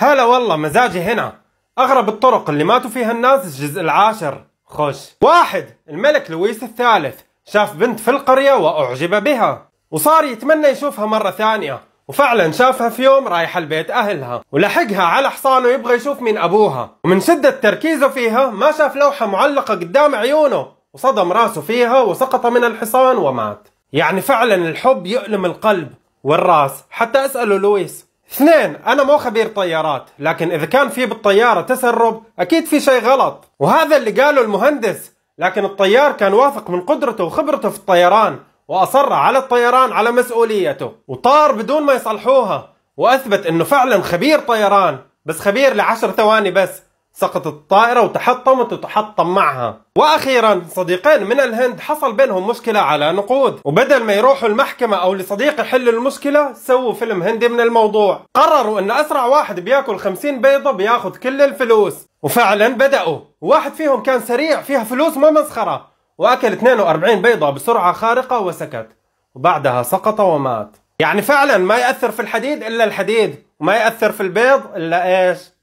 هلا والله مزاجي هنا أغرب الطرق اللي ماتوا فيها الناس الجزء العاشر خش واحد الملك لويس الثالث شاف بنت في القرية وأعجب بها وصار يتمنى يشوفها مرة ثانية وفعلا شافها في يوم رايحة لبيت أهلها ولحقها على حصانه يبغى يشوف من أبوها ومن شدة تركيزه فيها ما شاف لوحة معلقة قدام عيونه وصدم راسه فيها وسقط من الحصان ومات يعني فعلا الحب يؤلم القلب والراس حتى أسأله لويس اثنين انا مو خبير طيارات لكن اذا كان في بالطياره تسرب اكيد في شيء غلط وهذا اللي قاله المهندس لكن الطيار كان واثق من قدرته وخبرته في الطيران واصر على الطيران على مسؤوليته وطار بدون ما يصلحوها واثبت انه فعلا خبير طيران بس خبير لعشر ثواني بس سقطت الطائرة وتحطمت وتحطم معها واخيرا صديقين من الهند حصل بينهم مشكلة على نقود وبدل ما يروحوا المحكمة او لصديق يحل المشكلة سووا فيلم هندي من الموضوع قرروا ان اسرع واحد بياكل 50 بيضة بياخذ كل الفلوس وفعلا بدأوا واحد فيهم كان سريع فيها فلوس ما مسخرة واكل 42 بيضة بسرعة خارقة وسكت وبعدها سقط ومات يعني فعلا ما يأثر في الحديد الا الحديد وما يأثر في البيض الا ايش